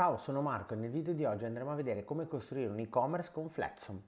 Ciao, sono Marco e nel video di oggi andremo a vedere come costruire un e-commerce con Flexom.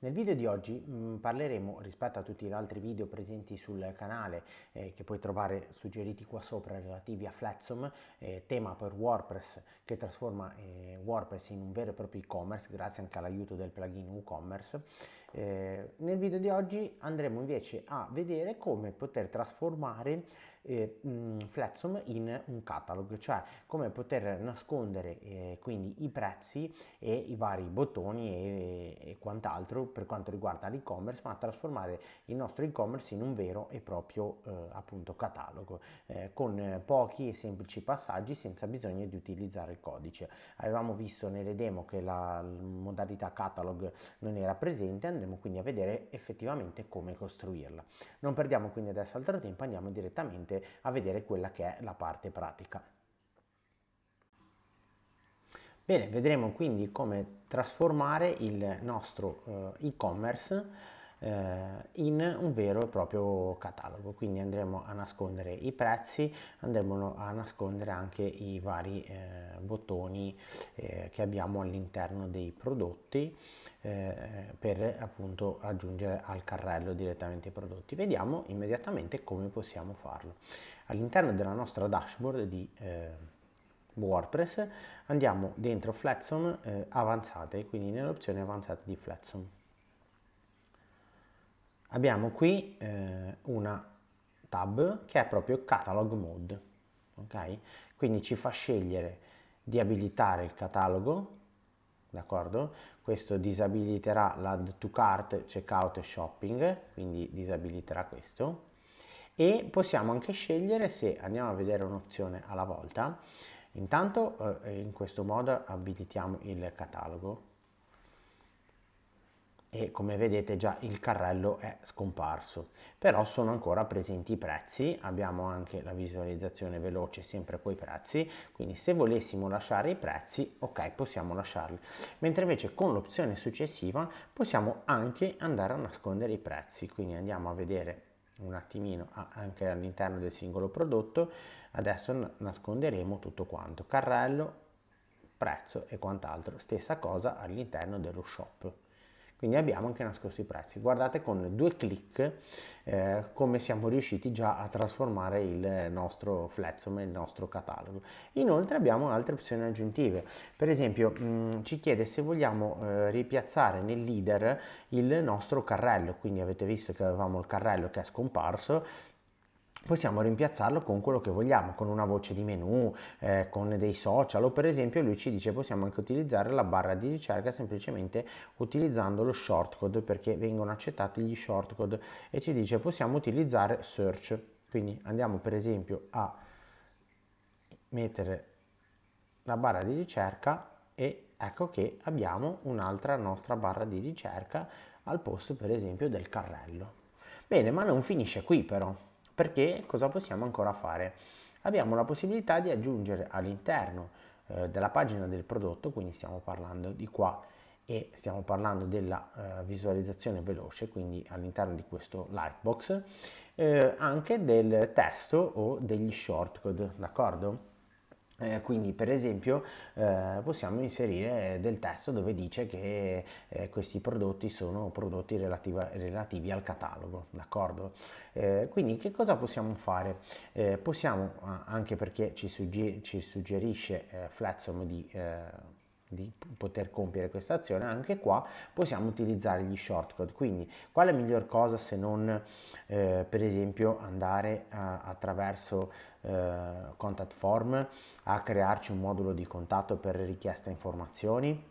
Nel video di oggi mh, mm, parleremo, rispetto a tutti gli altri video presenti sul canale eh, che puoi trovare suggeriti qua sopra relativi a Flatsom, eh, tema per WordPress che trasforma eh, WordPress in un vero e proprio e-commerce grazie anche all'aiuto del plugin WooCommerce, eh, nel video di oggi andremo invece a vedere come poter trasformare eh, mh, mm, in un catalog, cioè come poter nascondere eh, quindi i prezzi e i vari bottoni e, e quant'altro per quanto riguarda l'e-commerce, ma trasformare il nostro e-commerce in un vero e proprio eh, appunto catalogo eh, con pochi e semplici passaggi senza bisogno di utilizzare il codice. Avevamo visto nelle demo che la modalità catalog non era presente, andremo quindi a vedere effettivamente come costruirla. Non perdiamo quindi adesso altro tempo, andiamo direttamente a vedere quella che è la parte pratica. Bene, vedremo quindi come trasformare il nostro eh, e-commerce eh, in un vero e proprio catalogo quindi andremo a nascondere i prezzi andremo a nascondere anche i vari eh, bottoni eh, che abbiamo all'interno dei prodotti eh, per appunto aggiungere al carrello direttamente i prodotti vediamo immediatamente come possiamo farlo all'interno della nostra dashboard di eh, WordPress andiamo dentro Flatson eh, avanzate quindi nell'opzione avanzate di Flatson abbiamo qui eh, una tab che è proprio catalog mode, ok? Quindi ci fa scegliere di abilitare il catalogo, d'accordo? Questo disabiliterà l'add to cart, checkout e shopping, quindi disabiliterà questo. E possiamo anche scegliere se andiamo a vedere un'opzione alla volta. Intanto eh, in questo modo abilitiamo il catalogo, e come vedete già il carrello è scomparso però sono ancora presenti i prezzi abbiamo anche la visualizzazione veloce sempre coi prezzi quindi se volessimo lasciare i prezzi ok possiamo lasciarli mentre invece con l'opzione successiva possiamo anche andare a nascondere i prezzi quindi andiamo a vedere un attimino anche all'interno del singolo prodotto adesso nasconderemo tutto quanto carrello prezzo e quant'altro stessa cosa all'interno dello shop quindi abbiamo anche nascosto i prezzi guardate con due clic eh, come siamo riusciti già a trasformare il nostro flexom il nostro catalogo inoltre abbiamo altre opzioni aggiuntive per esempio mh, mm, ci chiede se vogliamo eh, ripiazzare nel leader il nostro carrello quindi avete visto che avevamo il carrello che è scomparso possiamo rimpiazzarlo con quello che vogliamo, con una voce di menu, eh, con dei social o per esempio lui ci dice possiamo anche utilizzare la barra di ricerca semplicemente utilizzando lo shortcode perché vengono accettati gli shortcode e ci dice possiamo utilizzare search. Quindi andiamo per esempio a mettere la barra di ricerca e ecco che abbiamo un'altra nostra barra di ricerca al posto per esempio del carrello. Bene, ma non finisce qui però perché cosa possiamo ancora fare? Abbiamo la possibilità di aggiungere all'interno eh, della pagina del prodotto, quindi stiamo parlando di qua e stiamo parlando della eh, visualizzazione veloce, quindi all'interno di questo lightbox, eh, anche del testo o degli shortcode, d'accordo? Eh, quindi per esempio eh, possiamo inserire del testo dove dice che eh, questi prodotti sono prodotti relativa, relativi al catalogo, d'accordo? Eh, quindi che cosa possiamo fare? Eh, possiamo, anche perché ci, suggerisce, ci suggerisce eh, Flatsom di di poter compiere questa azione anche qua possiamo utilizzare gli shortcode quindi quale miglior cosa se non eh, per esempio andare a, attraverso eh, contact form a crearci un modulo di contatto per richiesta informazioni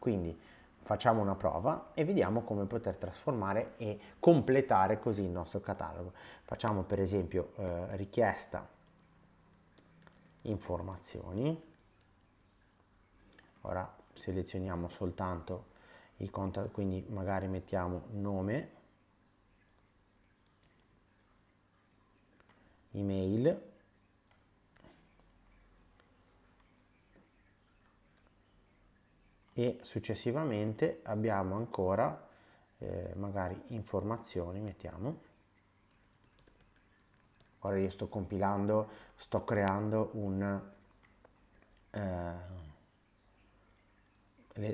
quindi facciamo una prova e vediamo come poter trasformare e completare così il nostro catalogo facciamo per esempio eh, richiesta informazioni ora selezioniamo soltanto i contact quindi magari mettiamo nome email e successivamente abbiamo ancora eh, magari informazioni mettiamo ora io sto compilando sto creando un eh,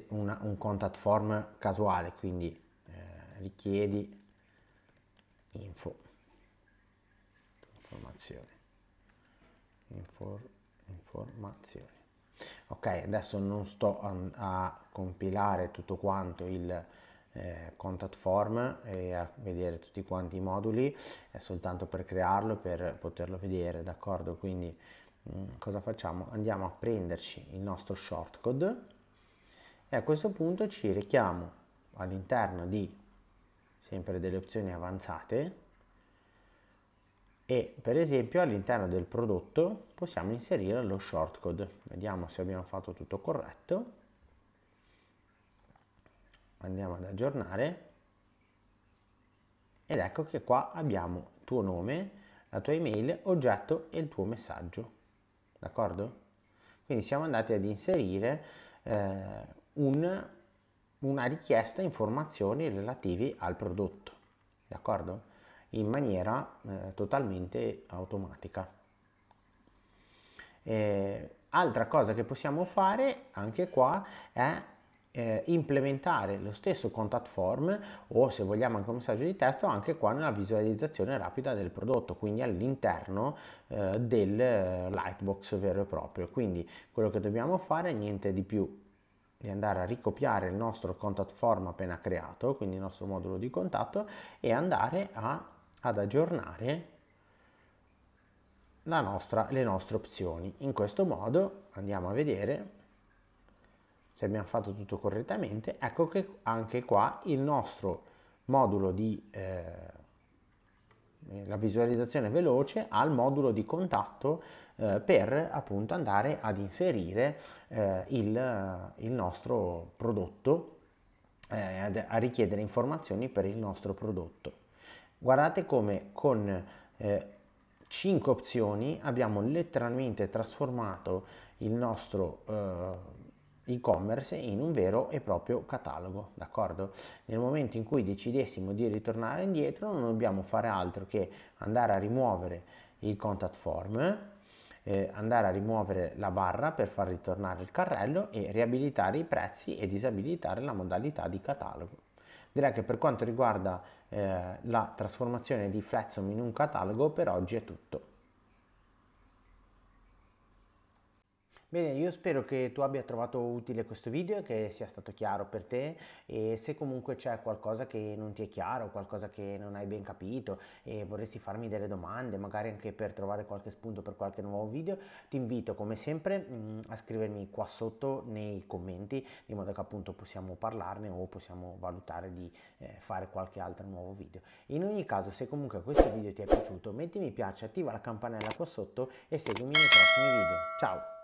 una, un contact form casuale, quindi eh, richiedi info, informazioni, Infor, informazioni. Ok, adesso non sto a, a compilare tutto quanto il eh, contact form e a vedere tutti quanti i moduli, è soltanto per crearlo, e per poterlo vedere, d'accordo? Quindi mh, mm, cosa facciamo? Andiamo a prenderci il nostro shortcode e a questo punto ci richiamo all'interno di sempre delle opzioni avanzate e per esempio all'interno del prodotto possiamo inserire lo shortcode. Vediamo se abbiamo fatto tutto corretto. Andiamo ad aggiornare ed ecco che qua abbiamo tuo nome, la tua email, oggetto e il tuo messaggio. D'accordo? Quindi siamo andati ad inserire eh, un, una richiesta informazioni relativi al prodotto, d'accordo? In maniera eh, totalmente automatica. Eh, altra cosa che possiamo fare anche qua è eh, implementare lo stesso contact form o se vogliamo anche un messaggio di testo anche qua nella visualizzazione rapida del prodotto quindi all'interno eh, del eh, lightbox vero e proprio quindi quello che dobbiamo fare è niente di più di andare a ricopiare il nostro contact form appena creato, quindi il nostro modulo di contatto, e andare a, ad aggiornare nostra, le nostre opzioni. In questo modo andiamo a vedere se abbiamo fatto tutto correttamente. Ecco che anche qua il nostro modulo di eh, la visualizzazione veloce al modulo di contatto eh, per appunto andare ad inserire eh, il, il, nostro prodotto, eh, a richiedere informazioni per il nostro prodotto. Guardate come con 5 eh, opzioni abbiamo letteralmente trasformato il nostro eh, e-commerce in un vero e proprio catalogo, d'accordo? Nel momento in cui decidessimo di ritornare indietro non dobbiamo fare altro che andare a rimuovere il contact form eh, andare a rimuovere la barra per far ritornare il carrello e riabilitare i prezzi e disabilitare la modalità di catalogo. Direi che per quanto riguarda eh, la trasformazione di Flatsom in un catalogo per oggi è tutto. Bene, io spero che tu abbia trovato utile questo video e che sia stato chiaro per te e se comunque c'è qualcosa che non ti è chiaro, qualcosa che non hai ben capito e vorresti farmi delle domande, magari anche per trovare qualche spunto per qualche nuovo video, ti invito come sempre mm, a scrivermi qua sotto nei commenti in modo che appunto possiamo parlarne o possiamo valutare di eh, fare qualche altro nuovo video. In ogni caso, se comunque questo video ti è piaciuto, metti mi piace, attiva la campanella qua sotto e seguimi nei prossimi video. Ciao!